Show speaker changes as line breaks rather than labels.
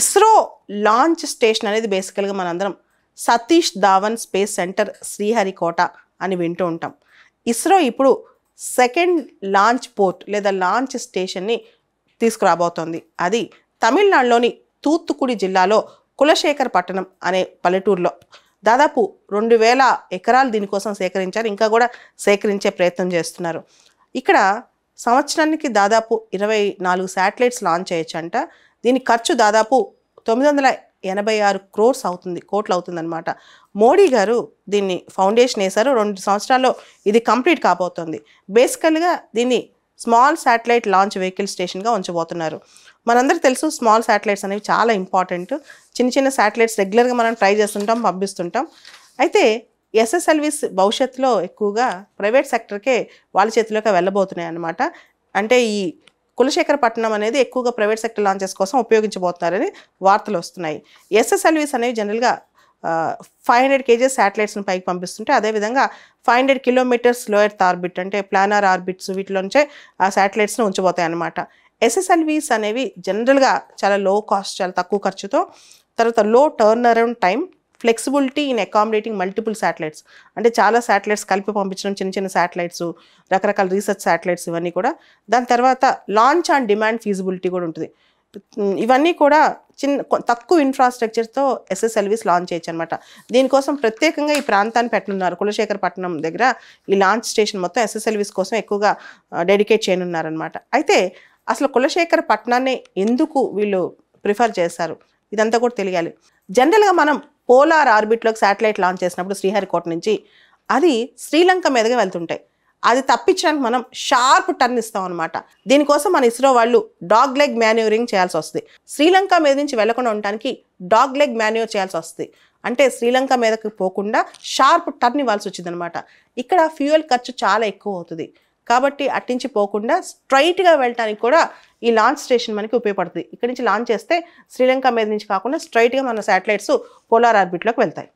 ISRO launch station అనేది బేసికల్గా మనందరం సతీష్ ధావన్ స్పేస్ సెంటర్ శ్రీహరికోట అని వింటూ ఉంటాం ఇస్రో ఇప్పుడు సెకండ్ లాంచ్ పోర్ట్ లేదా లాంచ్ స్టేషన్ని తీసుకురాబోతోంది అది తమిళనాడులోని తూత్తుకుడి జిల్లాలో కులశేఖర్ పట్టణం అనే పల్లెటూరులో దాదాపు రెండు వేల ఎకరాలు దీనికోసం సేకరించారు ఇంకా కూడా సేకరించే ప్రయత్నం చేస్తున్నారు ఇక్కడ సంవత్సరానికి దాదాపు ఇరవై నాలుగు శాటిలైట్స్ లాంచ్ చేయొచ్చంట దీని ఖర్చు దాదాపు తొమ్మిది వందల ఎనభై ఆరు క్రోర్స్ అవుతుంది కోట్లు అవుతుందన్నమాట మోడీ గారు దీన్ని ఫౌండేషన్ వేశారు రెండు సంవత్సరాల్లో ఇది కంప్లీట్ కాబోతోంది బేసికల్గా దీన్ని స్మాల్ శాటిలైట్ లాంచ్ వెహికల్ స్టేషన్గా ఉంచబోతున్నారు మనందరూ తెలుసు స్మాల్ శాటిలైట్స్ అనేవి చాలా ఇంపార్టెంట్ చిన్న చిన్న శాటిలైట్స్ రెగ్యులర్గా మనం ట్రై చేస్తుంటాం పంపిస్తుంటాం అయితే ఎస్ఎస్ఎల్విస్ భవిష్యత్తులో ఎక్కువగా ప్రైవేట్ సెక్టర్కే వాళ్ళ చేతిలోకి వెళ్ళబోతున్నాయి అన్నమాట అంటే ఈ కులశేఖరపట్నం అనేది ఎక్కువగా ప్రైవేట్ సెక్టర్ లాంచెస్ కోసం ఉపయోగించబోతున్నారని వార్తలు వస్తున్నాయి ఎస్ఎస్ఎల్వీస్ అనేవి జనరల్గా ఫైవ్ హండ్రెడ్ కేజీస్ శాటిలైట్స్ని పైకి పంపిస్తుంటే అదేవిధంగా five hundred kilometres low earth orbit అంటే ప్లానర్ ఆర్బిట్స్ వీటిలోంచే ఆ శాటిలైట్స్ని ఉంచబోతాయి అనమాట ఎస్ఎస్ఎల్వీస్ అనేవి జనరల్గా చాలా లో కాస్ట్ చాలా తక్కువ ఖర్చుతో తర్వాత low turn around time flexibility in accommodating multiple satellites అంటే చాలా శాటిలైట్స్ కలిపి పంపించడం చిన్న చిన్న శాటిలైట్స్ రకరకాల రీసెర్చ్ శాటిలైట్స్ ఇవన్నీ కూడా దాని తర్వాత లాంచ్ ఆన్ డిమాండ్ ఫీజిబిలిటీ కూడా ఉంటుంది ఇవన్నీ కూడా చిన్న తక్కువ ఇన్ఫ్రాస్ట్రక్చర్తో ఎస్ఎస్ఎల్వీస్ లాంచ్ చేయొచ్చు అనమాట దీనికోసం ప్రత్యేకంగా ఈ ప్రాంతాన్ని పెట్టనున్నారు కులశేఖరపట్నం దగ్గర ఈ లాంచ్ స్టేషన్ మొత్తం ఎస్ఎస్ఎల్వీస్ కోసం ఎక్కువగా డెడికేట్ చేయనున్నారనమాట అయితే అసలు కులశేఖర పట్నాన్ని ఎందుకు వీళ్ళు ప్రిఫర్ చేస్తారు ఇదంతా కూడా తెలియాలి జనరల్గా మనం పోలార్ ఆర్బిట్లోకి శాటిలైట్ లాంచ్ చేసినప్పుడు శ్రీహరికోట నుంచి అది శ్రీలంక మీదుగా వెళ్తుంటాయి అది తప్పించడానికి మనం షార్ప్ టర్న్ ఇస్తాం అనమాట దీనికోసం మన ఇస్రో వాళ్ళు డాగ్ లెగ్ మాన్యూరింగ్ చేయాల్సి వస్తుంది శ్రీలంక మీద నుంచి వెళ్లకుండా ఉండటానికి డాగ్ లెగ్ మాన్యూర్ చేయాల్సి వస్తుంది అంటే శ్రీలంక మీదకి పోకుండా షార్ప్ టర్న్ ఇవ్వాల్సి వచ్చింది అనమాట ఇక్కడ ఫ్యూయల్ ఖర్చు చాలా ఎక్కువ అవుతుంది కాబట్టి అట్టించి పోకుండా స్ట్రైట్గా వెళ్ళటానికి కూడా ఈ లాంచ్ స్టేషన్ మనకి ఉపయోగపడుతుంది ఇక్కడ నుంచి లాంచ్ చేస్తే శ్రీలంక మీద నుంచి కాకుండా స్ట్రైట్గా మన శాటిలైట్స్ పోలార్ ఆర్బిట్లోకి వెళ్తాయి